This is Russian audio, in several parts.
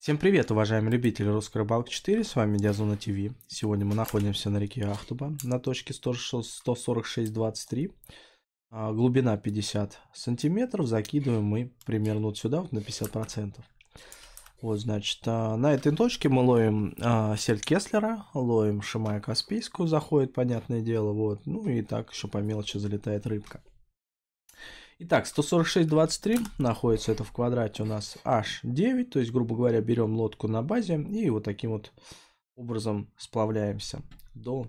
Всем привет, уважаемые любители русской рыбалки 4, с вами Диазона ТВ. Сегодня мы находимся на реке Ахтуба, на точке 146-23, а, глубина 50 сантиметров, закидываем мы примерно вот сюда, вот на 50%. Вот, значит, а, на этой точке мы ловим а, сельдь Кеслера, ловим Шимая Каспийскую, заходит, понятное дело, вот, ну и так еще по мелочи залетает рыбка. Итак, 146.23 находится это в квадрате у нас H9, то есть, грубо говоря, берем лодку на базе и вот таким вот образом сплавляемся до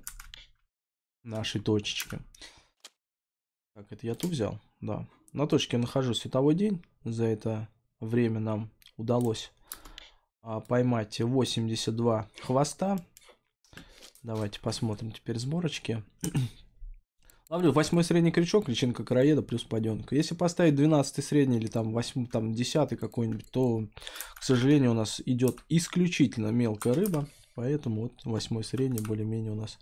нашей точечки. Так, это я ту взял, да. На точке я нахожу световой день, за это время нам удалось а, поймать 82 хвоста. Давайте посмотрим теперь сборочки. Ловлю восьмой средний крючок, личинка короеда плюс паденка. Если поставить 12 средний или там 8, там 10 какой-нибудь, то, к сожалению, у нас идет исключительно мелкая рыба. Поэтому вот восьмой средний более-менее у нас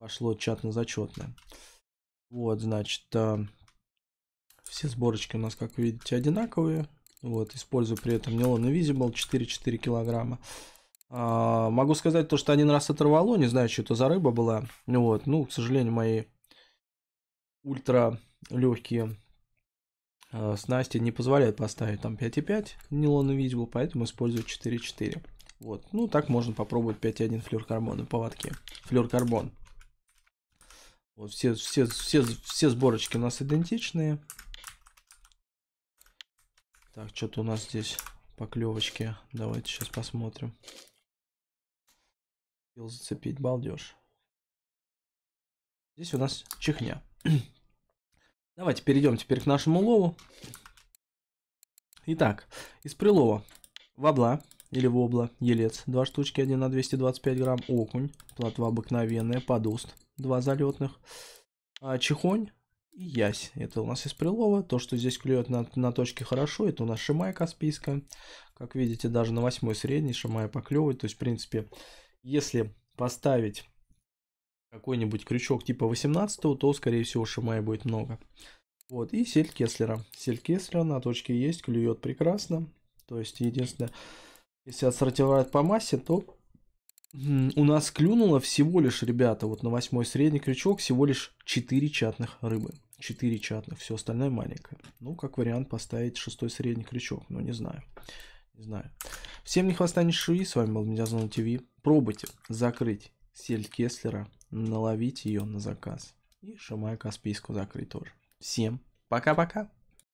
пошло чатно-зачетное. Вот, значит, а, все сборочки у нас, как видите, одинаковые. Вот, использую при этом нейлон Invisible 4-4 килограмма. А, могу сказать то, что один раз оторвало, не знаю, что это за рыба была. Вот, ну, к сожалению, мои ультра легкие а, снасти не позволяют поставить там 5,5 нейлоновую визгу, поэтому использую 4,4. Вот. Ну, так можно попробовать 5,1 флюоркарбон на поводке. Флюоркарбон. Вот все, все, все, все сборочки у нас идентичные. Так, что-то у нас здесь поклевочки. Давайте сейчас посмотрим. Хотел зацепить балдеж. Здесь у нас чехня. Давайте перейдем теперь к нашему лову. Итак, из прилова. Вобла или вобла, елец, два штучки, один на 225 грамм, окунь, плотва обыкновенная, подуст, два залетных, а чехонь и ясь. Это у нас из прилова. То, что здесь клюет на, на точке хорошо, это у нас шимая каспийская. Как видите, даже на восьмой средний шимая поклевывает. То есть, в принципе, если поставить какой-нибудь крючок типа 18, то, скорее всего, шимай будет много. Вот, и сель Кеслера. Сель Кеслера на точке есть, клюет прекрасно. То есть, единственное, если отсортировать по массе, то у нас клюнуло всего лишь, ребята, вот на восьмой средний крючок всего лишь 4 чатных рыбы. 4 чатных, все остальное маленькое. Ну, как вариант поставить шестой средний крючок, но ну, не знаю. Не знаю. Всем не хвоста, не шуи, с вами был Медиазон ТВ. Пробуйте закрыть сель Кеслера наловить ее на заказ. И Шамая Каспийскую закрыть тоже. Всем пока-пока!